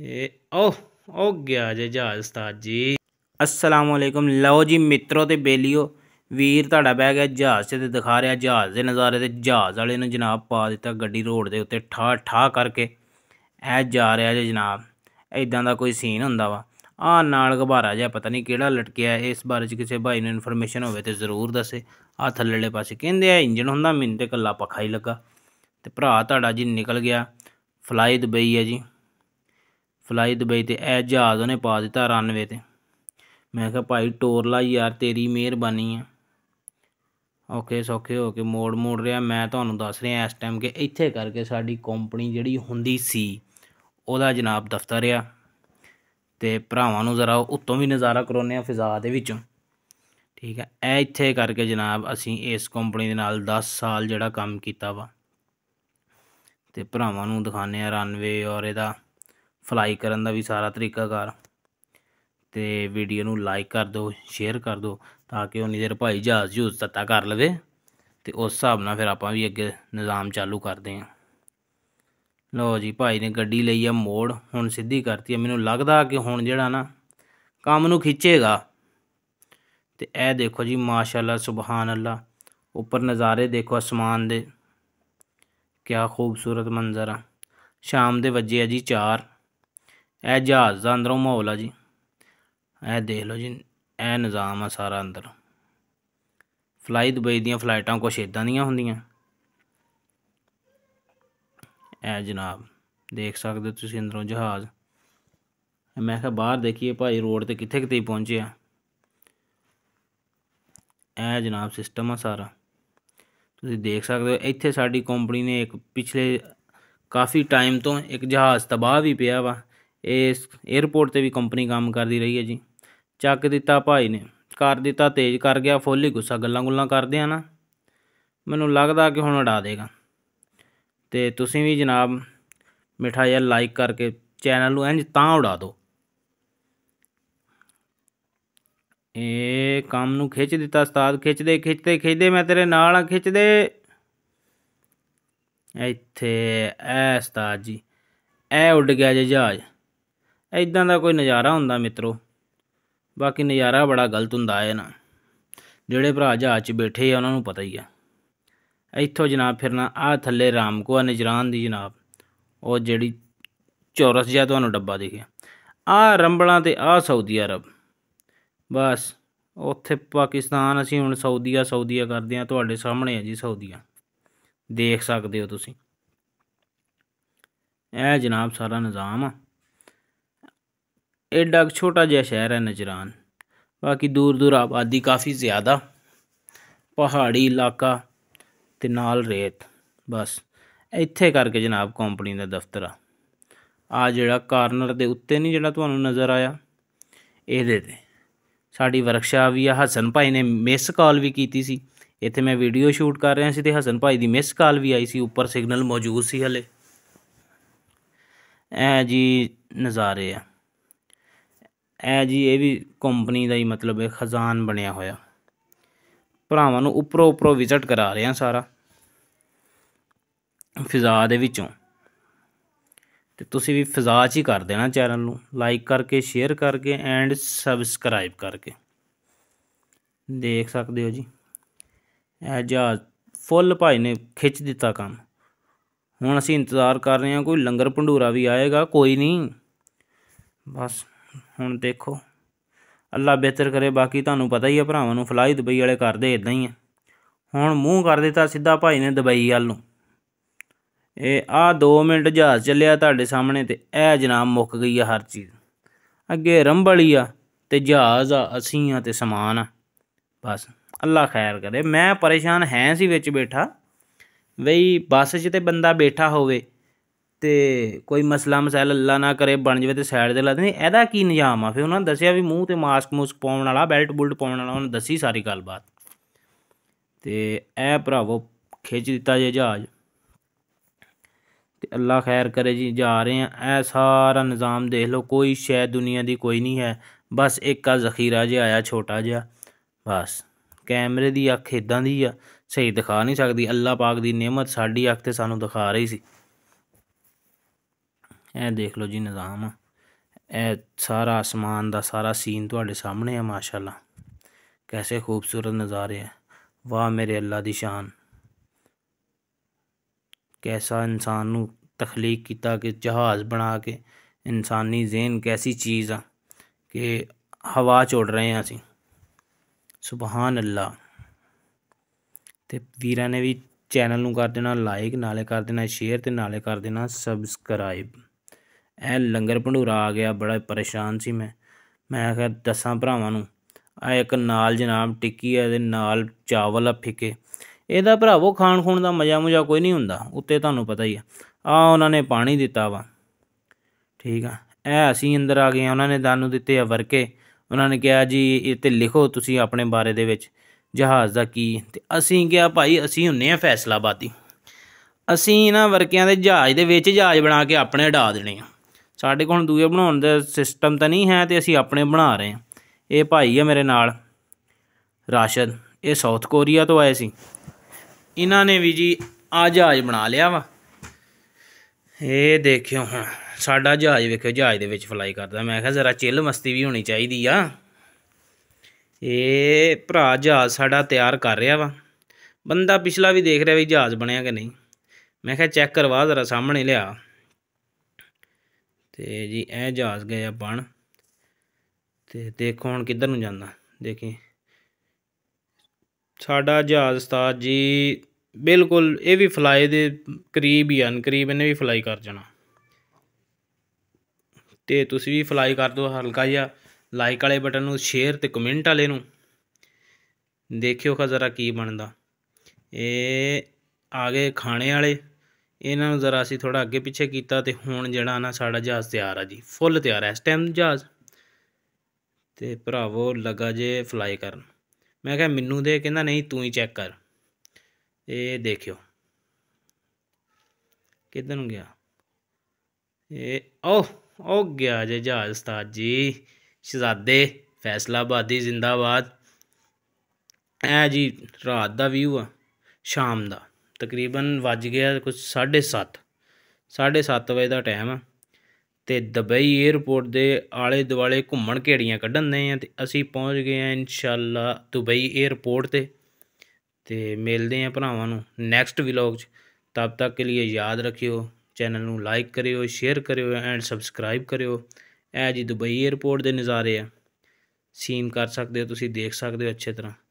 ਇਹ ਓ ਗਿਆ ਜੇ ਜਹਾਜ਼ ਉਸਤਾਦ ਜੀ ਅਸਲਾਮ ਵਾਲੇਕਮ ਲਓ ਜੀ ਮਿੱਤਰੋ ਤੇ ਬੇਲੀਓ ਵੀਰ ਤੁਹਾਡਾ ਬਹਿ ਗਿਆ ਜਹਾਜ਼ ਤੇ ਦਿਖਾ ਰਿਹਾ ਜਹਾਜ਼ ਦੇ ਨਜ਼ਾਰੇ ਤੇ ਜਹਾਜ਼ ਵਾਲੇ ਨੂੰ ਜਨਾਬ ਪਾ ਦਿੱਤਾ ਗੱਡੀ ਰੋਡ ਦੇ ਉੱਤੇ ਠਾ ਠਾ ਕਰਕੇ ਐ ਜਾ ਰਿਹਾ ਜੇ ਜਨਾਬ ਐਦਾਂ ਦਾ ਕੋਈ ਸੀਨ ਹੁੰਦਾ ਵਾ ਆ ਨਾਲ ਘਬਾਰਾ ਜਿਹਾ ਪਤਾ ਨਹੀਂ ਕਿਹੜਾ ਲਟਕਿਆ ਇਸ ਬਾਰੇ 'ਚ ਕਿਸੇ ਭਾਈ ਨੂੰ ਇਨਫੋਰਮੇਸ਼ਨ ਹੋਵੇ ਤੇ ਜ਼ਰੂਰ ਦੱਸੇ ਆ ਥੱਲੇਲੇ ਪਾਸੇ ਕਹਿੰਦੇ ਆ ਇੰਜਨ ਹੁੰਦਾ ਮਿੰਦੇ ਕੱਲਾ ਪੱਖਾ ਹੀ ਲੱਗਾ ਤੇ ਭਰਾ ਤੁਹਾਡਾ ਜੀ ਨਿਕਲ ਗਿਆ ਫਲਾਈ ਦੁਬਈ ਹੈ ਜੀ ਫਲਾਈ ਦੁਬਈ ਤੇ ਇਹ ਜਹਾਜ਼ ਉਹਨੇ ਪਾ ਦਿੱਤਾ ਰਨਵੇ ਤੇ ਮੈਂ ਕਿਹਾ ਭਾਈ ਟੋਰ ਲਾ ਯਾਰ ਤੇਰੀ ਮਿਹਰਬਾਨੀ ਆ ਓਕੇ ਸੋਕੇ ਹੋ ਕੇ ਮੋੜ ਮੋੜ ਰਿਹਾ ਮੈਂ ਤੁਹਾਨੂੰ ਦੱਸ ਰਿਹਾ ਇਸ ਟਾਈਮ ਕਿ ਇੱਥੇ ਕਰਕੇ ਸਾਡੀ ਕੰਪਨੀ ਜਿਹੜੀ ਹੁੰਦੀ ਸੀ ਉਹਦਾ ਜਨਾਬ ਦਫ਼ਤਰ ਆ ਤੇ ਭਰਾਵਾਂ ਨੂੰ ਜ਼ਰਾ ਉੱਤੋਂ ਵੀ ਨਜ਼ਾਰਾ ਕਰਾਉਨੇ ਆ ਫਿਜ਼ਾ ਦੇ ਵਿੱਚੋਂ ਠੀਕ ਹੈ ਇਹ ਇੱਥੇ ਕਰਕੇ ਜਨਾਬ ਅਸੀਂ ਇਸ ਕੰਪਨੀ ਦੇ ਨਾਲ 10 ਸਾਲ ਜਿਹੜਾ ਕੰਮ ਕੀਤਾ ਵਾ ਤੇ ਭਰਾਵਾਂ ਨੂੰ ਦਿਖਾਣੇ ਆ ਰਨਵੇ ਔਰ ਇਹਦਾ ਫਲਾਈ ਕਰਨ ਦਾ ਵੀ ਸਾਰਾ ਤਰੀਕਾਕਾਰ ਤੇ ਵੀਡੀਓ ਨੂੰ ਲਾਈਕ ਕਰ ਦਿਓ ਸ਼ੇਅਰ ਕਰ ਦਿਓ ਤਾਂ ਕਿ ਉਹ ਨਿਜਰ ਭਾਈ ਜਹਾਜ਼ ਜੂਜ਼ ਤੱਤਾ ਕਰ ਲਵੇ ਤੇ ਉਸ ਹਿਸਾਬ ਨਾਲ ਫਿਰ ਆਪਾਂ ਵੀ ਅੱਗੇ ਨਿਜ਼ਾਮ ਚਾਲੂ ਕਰਦੇ ਹਾਂ ਲੋ ਜੀ ਭਾਈ ਨੇ ਗੱਡੀ ਲਈ ਆ ਮੋੜ ਹੁਣ ਸਿੱਧੀ ਕਰਤੀ ਆ ਮੈਨੂੰ ਲੱਗਦਾ ਕਿ ਹੁਣ ਜਿਹੜਾ ਨਾ ਕੰਮ ਨੂੰ ਖਿੱਚੇਗਾ ਤੇ ਇਹ ਦੇਖੋ ਜੀ ਮਾਸ਼ਾਅੱਲਾ ਸੁਭਾਨ ਅੱਲਾ ਉੱਪਰ ਨਜ਼ਾਰੇ ਦੇਖੋ ਅਸਮਾਨ ਦੇ ਕਿਆ ਖੂਬਸੂਰਤ ਮੰਜ਼ਰ ਆ ਸ਼ਾਮ ਦੇ ਵਜੇ ਆ ਜੀ 4 ए जहाज का अंदरों माहौल है जी ए देख लो जी ए निज़ाम है सारा अंदर फ्लाई दुबई द्लाइटा कुछ इदा दियाँ होंगे ए जनाब देख सकते हो अंदरों जहाज मैं क्या बहर देखिए भाई रोड तो कितने कितने पहुँचे ए जनाब सिस्टम आ सारा तुम देख सकते हो इतनी कंपनी ने एक पिछले काफ़ी टाइम तो एक जहाज़ तबाह भी पिया वा ਇਸ 에어ਪੋਰਟ ਤੇ ਵੀ ਕੰਪਨੀ ਕੰਮ ਕਰਦੀ ਰਹੀ ਹੈ ਜੀ ਚੱਕ ਦਿੱਤਾ ਭਾਈ ਨੇ ਕਰ ਦਿੱਤਾ ਤੇਜ਼ ਕਰ ਗਿਆ ਫੁੱਲ ਹੀ ਗੁੱਸਾ ਗੱਲਾਂ ਗੁੱਲਾਂ ਕਰਦੇ ਆ ਨਾ ਮੈਨੂੰ ਲੱਗਦਾ ਕਿ ਹੁਣ ਉਡਾ ਦੇਗਾ ਤੇ ਤੁਸੀਂ ਵੀ ਜਨਾਬ ਮਿੱਠਾ ਜਿਹਾ ਲਾਈਕ ਕਰਕੇ ਚੈਨਲ ਨੂੰ ਇੰਜ ਤਾਂ ਉਡਾ ਦਿਓ ਇਹ ਕੰਮ ਨੂੰ ਖਿੱਚ ਦਿੱਤਾ ਉਸਤਾਦ ਖਿੱਚਦੇ ਖਿੱਚਦੇ ਖਿੱਚਦੇ ਮੈਂ ਤੇਰੇ ਨਾਲ ਆ ਖਿੱਚਦੇ ਇੱਥੇ ਐ ਉਸਤਾਦ ਜੀ ਐ ਉੱਡ ਗਿਆ ਜਹਾਜ਼ ਇਦਾਂ ਦਾ ਕੋਈ ਨਜ਼ਾਰਾ ਹੁੰਦਾ ਮਿੱਤਰੋ ਬਾਕੀ ਨਜ਼ਾਰਾ ਬੜਾ ਗਲਤ ਹੁੰਦਾ ਹੈ ਨਾ ਜਿਹੜੇ ਭਰਾ ਜਹਾਜ਼ 'ਚ ਬੈਠੇ ਆ ਉਹਨਾਂ ਨੂੰ ਪਤਾ ਹੀ ਆ ਇੱਥੋਂ ਜਨਾਬ ਫਿਰਨਾ ਆ ਥੱਲੇ ਰਾਮਕੋਆ ਨਜਰਾਨ ਦੀ ਜਨਾਬ ਉਹ ਜਿਹੜੀ ਚੌਰਸ ਜਿਹਾ ਤੁਹਾਨੂੰ ਡੱਬਾ ਦਿਖਿਆ ਆ ਰੰਬਲਾਂ ਤੇ ਆ ਸਾਊਦੀ ਅਰਬ ਬਸ ਉੱਥੇ ਪਾਕਿਸਤਾਨ ਅਸੀਂ ਹੁਣ ਸਾਊਦੀਆ ਸਾਊਦੀਆ ਕਰਦੇ ਆ ਤੁਹਾਡੇ ਸਾਹਮਣੇ ਆ ਜੀ ਸਾਊਦੀਆ ਦੇਖ ਸਕਦੇ ਹੋ ਤੁਸੀਂ ਇਹ ਜਨਾਬ ਸਾਰਾ ਨਿਜ਼ਾਮ ਆ ਐਡਾ ਛੋਟਾ ਜਿਹਾ ਸ਼ਹਿਰ ਹੈ ਨਜਰਾਨ ਬਾਕੀ ਦੂਰ ਦੂਰ ਆਬਾਦੀ ਕਾਫੀ ਜ਼ਿਆਦਾ ਪਹਾੜੀ ਇਲਾਕਾ ਤੇ ਨਾਲ ਰੇਤ ਬਸ ਇੱਥੇ ਕਰਕੇ ਜਨਾਬ ਕੰਪਨੀ ਦਾ ਦਫ਼ਤਰ ਆ ਆ ਜਿਹੜਾ ਕਾਰਨਰ ਦੇ ਉੱਤੇ ਨਹੀਂ ਜਿਹੜਾ ਤੁਹਾਨੂੰ ਨਜ਼ਰ ਆਇਆ ਇਹਦੇ ਤੇ ਸਾਡੀ ਵਰਕਸ਼ਾਪ ਵੀ ਆ ਹਸਨ ਭਾਈ ਨੇ ਮਿਸ ਕਾਲ ਵੀ ਕੀਤੀ ਸੀ ਇੱਥੇ ਮੈਂ ਵੀਡੀਓ ਸ਼ੂਟ ਕਰ ਰਿਹਾ ਸੀ ਤੇ ਹਸਨ ਭਾਈ ਦੀ ਮਿਸ ਕਾਲ ਵੀ ਆਈ ਸੀ ਉੱਪਰ ਸਿਗਨਲ ਮੌਜੂਦ ਸੀ ਹਲੇ ਐ ਜੀ ਨਜ਼ਾਰੇ ਆ ਐ ਜੀ ਇਹ ਵੀ ਕੰਪਨੀ ਦਾ ਹੀ ਮਤਲਬ ਹੈ ਖਜ਼ਾਨ ਬਣਿਆ ਹੋਇਆ ਭਰਾਵਾਂ ਨੂੰ ਉੱਪਰੋਂ ਉੱਪਰੋਂ ਵਿਜ਼ਿਟ ਕਰਾ ਰਹੇ ਆ ਸਾਰਾ ਫਿਜ਼ਾ ਦੇ ਵਿੱਚੋਂ ਤੇ ਤੁਸੀਂ ਵੀ ਫਿਜ਼ਾ 'ਚ ਹੀ ਕਰ ਦੇਣਾ ਚੈਨਲ ਨੂੰ ਲਾਈਕ ਕਰਕੇ ਸ਼ੇਅਰ ਕਰਕੇ ਐਂਡ ਸਬਸਕ੍ਰਾਈਬ ਕਰਕੇ ਦੇਖ ਸਕਦੇ ਹੋ ਜੀ ਇਹ ਜਹਾਜ਼ ਫੁੱਲ ਭਾਈ ਨੇ ਖਿੱਚ ਦਿੱਤਾ ਕੰਮ ਹੁਣ ਅਸੀਂ ਇੰਤਜ਼ਾਰ ਕਰ ਰਹੇ ਹਾਂ ਕੋਈ ਲੰਗਰ ਪੰਡੂਰਾ ਵੀ ਆਏਗਾ ਕੋਈ ਨਹੀਂ ਬਸ ਹੁਣ ਦੇਖੋ ਅੱਲਾ ਬਿਹਤਰ ਕਰੇ ਬਾਕੀ ਤੁਹਾਨੂੰ ਪਤਾ ਹੀ ਆ ਭਰਾਵਾਂ ਨੂੰ ਫਲਾਈ ਦੁਬਈ ਵਾਲੇ ਕਰਦੇ ਇਦਾਂ ਹੀ ਆ ਹੁਣ ਮੂੰਹ ਕਰ ਦਿੱਤਾ ਸਿੱਧਾ ਭਾਈ ਨੇ ਦੁਬਈ ਵੱਲ ਨੂੰ ਇਹ ਆ 2 ਮਿੰਟ ਜਹਾਜ਼ ਚੱਲਿਆ ਤੁਹਾਡੇ ਸਾਹਮਣੇ ਤੇ ਇਹ ਜਨਾਬ ਮੁੱਕ ਗਈ ਆ ਹਰ ਚੀਜ਼ ਅੱਗੇ ਰੰਬਲੀ ਆ ਤੇ ਜਹਾਜ਼ ਆ ਅਸੀਂ ਆ ਤੇ ਸਮਾਨ ਆ ਬਸ ਅੱਲਾ ਖੈਰ ਕਰੇ ਮੈਂ ਪਰੇਸ਼ਾਨ ਹੈ ਸੀ ਵਿੱਚ ਬੈਠਾ ਵਈ ਬੱਸ 'ਚ ਤੇ ਬੰਦਾ ਬੈਠਾ ਹੋਵੇ ਤੇ ਕੋਈ ਮਸਲਾ ਮਸਾਇਲ ਅੱਲਾ ਨਾ ਕਰੇ ਬਣ ਜਵੇ ਤੇ ਸਾਈਡ ਦੇ ਲਾ ਦਿੰਦੇ ਇਹਦਾ ਕੀ ਨਿਯਾਮ ਆ ਫਿਰ ਉਹਨਾਂ ਨੇ ਦੱਸਿਆ ਵੀ ਮੂੰਹ ਤੇ ਮਾਸਕ ਮੂਸਕ ਪਾਉਣ ਵਾਲਾ ਬੈਲਟ ਬੁਲਟ ਪਾਉਣ ਵਾਲਾ ਉਹਨੇ ਦੱਸੀ ਸਾਰੀ ਗੱਲਬਾਤ ਤੇ ਇਹ ਭਰਾਵੋ ਖਿੱਚ ਦਿੱਤਾ ਜੇ ਜਹਾਜ਼ ਤੇ ਅੱਲਾ ਖੈਰ ਕਰੇ ਜੀ ਜਾ ਰਹੇ ਆ ਇਹ ਸਾਰਾ ਨਿਜ਼ਾਮ ਦੇਖ ਲਓ ਕੋਈ ਸ਼ੈ ਦੁਨੀਆ ਦੀ ਕੋਈ ਨਹੀਂ ਹੈ ਬਸ ਇੱਕ ਆ ਜ਼ਖੀਰਾ ਜਿਹਾ ਆਇਆ ਛੋਟਾ ਜਿਹਾ ਬਸ ਕੈਮਰੇ ਦੀ ਅੱਖ ਇਦਾਂ ਦੀ ਆ ਸਹੀ ਦਿਖਾ ਨਹੀਂ ਸਕਦੀ ਅੱਲਾ ਪਾਕ ਦੀ ਨਿਮਤ ਸਾਡੀ ਅੱਖ ਤੇ ਸਾਨੂੰ ਦਿਖਾ ਰਹੀ ਸੀ ਇਹ ਦੇਖ ਲਓ ਜੀ ਨਿਜ਼ਾਮ ਇਹ ਸਾਰਾ ਅਸਮਾਨ ਦਾ ਸਾਰਾ ਸੀਨ ਤੁਹਾਡੇ ਸਾਹਮਣੇ ਹੈ ਮਾਸ਼ਾਅੱਲਾ ਕੈਸੇ ਖੂਬਸੂਰਤ ਨਜ਼ਾਰੇ ਹੈ ਵਾਹ ਮੇਰੇ ਅੱਲਾ ਦੀ ਸ਼ਾਨ कैसा इंसान ਨੂੰ ਤਖਲੀਕ ਕੀਤਾ ਕਿ ਜਹਾਜ਼ ਬਣਾ ਕੇ ਇਨਸਾਨੀ ਜ਼ੇਨ ਕੈਸੀ ਚੀਜ਼ ਆ ਕਿ ਹਵਾ ਚ ਉੜ ਰਹੇ ਆ ਅਸੀਂ ਸੁਭਾਨ ਅੱਲਾ ਤੇ ਵੀਰਾਂ ਨੇ ਵੀ ਚੈਨਲ ਨੂੰ ਕਰ ਦੇਣਾ ਲਾਈਕ ਨਾਲੇ ਕਰ ਦੇਣਾ ਸ਼ੇਅਰ ਤੇ ਨਾਲੇ ਕਰ ਦੇਣਾ ਸਬਸਕ੍ਰਾਈਬ ਐ ਲੰਗਰ ਭੰਡੂਰਾ ਆ ਗਿਆ ਬੜਾ ਪਰੇਸ਼ਾਨ ਸੀ ਮੈਂ ਮੈਂ ਕਿਹਾ ਦਸਾਂ ਭਰਾਵਾਂ ਨੂੰ ਆ ਇੱਕ ਨਾਲ ਜਨਾਬ ਟਿੱਕੀ ਆ ਦੇ ਨਾਲ ਚਾਵਲ ਆ ਫਿੱਕੇ ਇਹਦਾ ਭਰਾਵੋ ਖਾਣ ਖੋਣ ਦਾ ਮਜ਼ਾ ਮੁਜਾ ਕੋਈ ਨਹੀਂ ਹੁੰਦਾ ਉੱਤੇ ਤੁਹਾਨੂੰ ਪਤਾ ਹੀ ਆ ਆ ਉਹਨਾਂ ਨੇ ਪਾਣੀ ਦਿੱਤਾ ਵਾ ਠੀਕ ਆ ਐ ਅਸੀਂ ਅੰਦਰ ਆ ਗਏ ਉਹਨਾਂ ਨੇ ਦਾਨੂ ਦਿੱਤੇ ਆ ਵਰਕੇ ਉਹਨਾਂ ਨੇ ਕਿਹਾ ਜੀ ਇਹ ਤੇ ਲਿਖੋ ਤੁਸੀਂ ਆਪਣੇ ਬਾਰੇ ਦੇ ਵਿੱਚ ਜਹਾਜ਼ ਦਾ ਕੀ ਤੇ ਅਸੀਂ ਕਿਹਾ ਭਾਈ ਅਸੀਂ ਹੁੰਨੇ ਆ ਫੈਸਲਾਬਾਦੀ ਅਸੀਂ ਇਹਨਾਂ ਵਰਕਿਆਂ ਦੇ ਜਹਾਜ਼ ਦੇ ਵਿੱਚ ਜਹਾਜ਼ ਬਣਾ ਕੇ ਆਪਣੇ ਢਾ ਦੇਣੇ ਆ ਸਾਡੇ ਕੋਲ ਦੂਏ ਬਣਾਉਣ ਦਾ ਸਿਸਟਮ ਤਾਂ ਨਹੀਂ ਹੈ ਤੇ ਅਸੀਂ ਆਪਣੇ ਬਣਾ ਰਹੇ ਹਾਂ ਇਹ ਭਾਈ ਹੈ ਮੇਰੇ ਨਾਲ ਰਾਸ਼ਦ ਇਹ ਸਾਊਥ ਕੋਰੀਆ ਤੋਂ ਆਏ ਸੀ ਇਹਨਾਂ ਨੇ ਵੀ ਜੀ ਆ ਜਹਾਜ਼ ਬਣਾ ਲਿਆ ਵਾ ਇਹ ਦੇਖਿਓ ਹੁਣ ਸਾਡਾ ਜਹਾਜ਼ ਵੇਖਿਓ ਜਹਾਜ਼ ਦੇ ਵਿੱਚ ਫਲਾਈ ਕਰਦਾ ਮੈਂ ਕਿਹਾ ਜ਼ਰਾ ਚਿੱਲ ਮਸਤੀ ਵੀ ਹੋਣੀ ਚਾਹੀਦੀ ਆ ਇਹ ਭਰਾ ਜਹਾਜ਼ ਸਾਡਾ ਤਿਆਰ ਕਰ ਰਿਹਾ ਵਾ ਬੰਦਾ ਪਿਛਲਾ ਵੀ ਦੇਖ ਰਿਹਾ ਵੀ ਜਹਾਜ਼ ਬਣਿਆ ਕਿ ਨਹੀਂ ਮੈਂ ਕਿਹਾ ਚੈੱਕ ਕਰਵਾ ਜ਼ਰਾ ਸਾਹਮਣੇ ਲਿਆ ਤੇ ਜੀ ਇਹ ਜਹਾਜ਼ ਗਿਆ ਬਣ ਤੇ ਦੇਖੋ ਹੁਣ ਕਿੱਧਰ ਨੂੰ ਜਾਂਦਾ ਦੇਖੀ ਸਾਡਾ ਜਹਾਜ਼ ਉਸਤਾਦ ਜੀ ਬਿਲਕੁਲ ਇਹ ਵੀ ਫਲਾਈ ਦੇ ਕਰੀਬ ਹੀ ਹਨ ਕਰੀਬ ਇਹਨੇ ਵੀ ਫਲਾਈ ਕਰ ਜਾਣਾ ਤੇ ਤੁਸੀਂ ਵੀ ਫਲਾਈ ਕਰ ਦਿਓ ਹਲਕਾ ਜਿਹਾ ਲਾਈਕ ਵਾਲੇ ਬਟਨ ਨੂੰ ਸ਼ੇਅਰ ਤੇ ਕਮੈਂਟ ਵਾਲੇ ਨੂੰ ਦੇਖਿਓ ਖਾ ਜ਼ਰਾ ਕੀ ਬਣਦਾ ਇਹ ਆ ਗਏ ਖਾਣੇ ਵਾਲੇ ਇਹਨਾਂ ਨੂੰ ਜ਼ਰਾ ਅਸੀਂ ਥੋੜਾ ਅੱਗੇ ਪਿੱਛੇ ਕੀਤਾ ਤੇ ਹੁਣ ਜਿਹੜਾ ਨਾ ਸਾਡਾ ਜਹਾਜ਼ ਤਿਆਰ ਆ ਜੀ ਫੁੱਲ ਤਿਆਰ ਹੈ ਇਸ ਟਾਈਮ ਜਹਾਜ਼ ਤੇ ਭਰਾਵੋ ਲਗਾ ਜੇ ਫਲਾਈ ਕਰਨ ਮੈਂ ਕਿਹਾ ਮੈਨੂੰ ਦੇ ਕਹਿੰਦਾ ਨਹੀਂ ਤੂੰ ਹੀ ਚੈੱਕ ਕਰ ਇਹ ਦੇਖਿਓ ਕਿੱਧਰ ਨੂੰ ਗਿਆ ਇਹ ਓ ਓ ਗਿਆ ਜੇ ਜਹਾਜ਼ ਉਸਤਾਦ ਜੀ ਸ਼ਹਜ਼ਾਦੇ ਫੈਸਲਾਬਾਦੀ ਜ਼ਿੰਦਾਬਾਦ ਐ ਜੀ ਰਾਤ ਦਾ ਵਿਊ ਆ ਸ਼ਾਮ ਦਾ ਤਕਰੀਬਨ ਵੱਜ ਗਿਆ ਕੁਝ 7:30 7:30 ਵਜੇ ਦਾ ਟਾਈਮ ਆ ਤੇ ਦੁਬਈ 에ਅਰਪੋਰਟ ਦੇ ਆਲੇ ਦੁਆਲੇ ਘੁੰਮਣ ਘੇੜੀਆਂ ਕੱਢਣ ਦੇ ਆ ਤੇ ਅਸੀਂ ਪਹੁੰਚ ਗਏ ਆ ਇਨਸ਼ਾਅੱਲਾ ਦੁਬਈ 에ਅਰਪੋਰਟ ਤੇ ਤੇ ਮਿਲਦੇ ਆ ਭਰਾਵਾਂ ਨੂੰ ਨੈਕਸਟ ਵਲੌਗ 'ਚ ਤਦ ਤੱਕ ਕੇ ਲਈ ਯਾਦ ਰੱਖਿਓ ਚੈਨਲ ਨੂੰ ਲਾਈਕ ਕਰਿਓ ਸ਼ੇਅਰ ਕਰਿਓ ਐਂਡ ਸਬਸਕ੍ਰਾਈਬ ਕਰਿਓ ਇਹ ਜੀ ਦੁਬਈ 에ਅਰਪੋਰਟ ਦੇ ਨਜ਼ਾਰੇ ਆ ਸੀਨ ਕਰ ਸਕਦੇ ਹੋ ਤੁਸੀਂ ਦੇਖ ਸਕਦੇ ਹੋ ਅੱਛੇ ਤਰ੍ਹਾਂ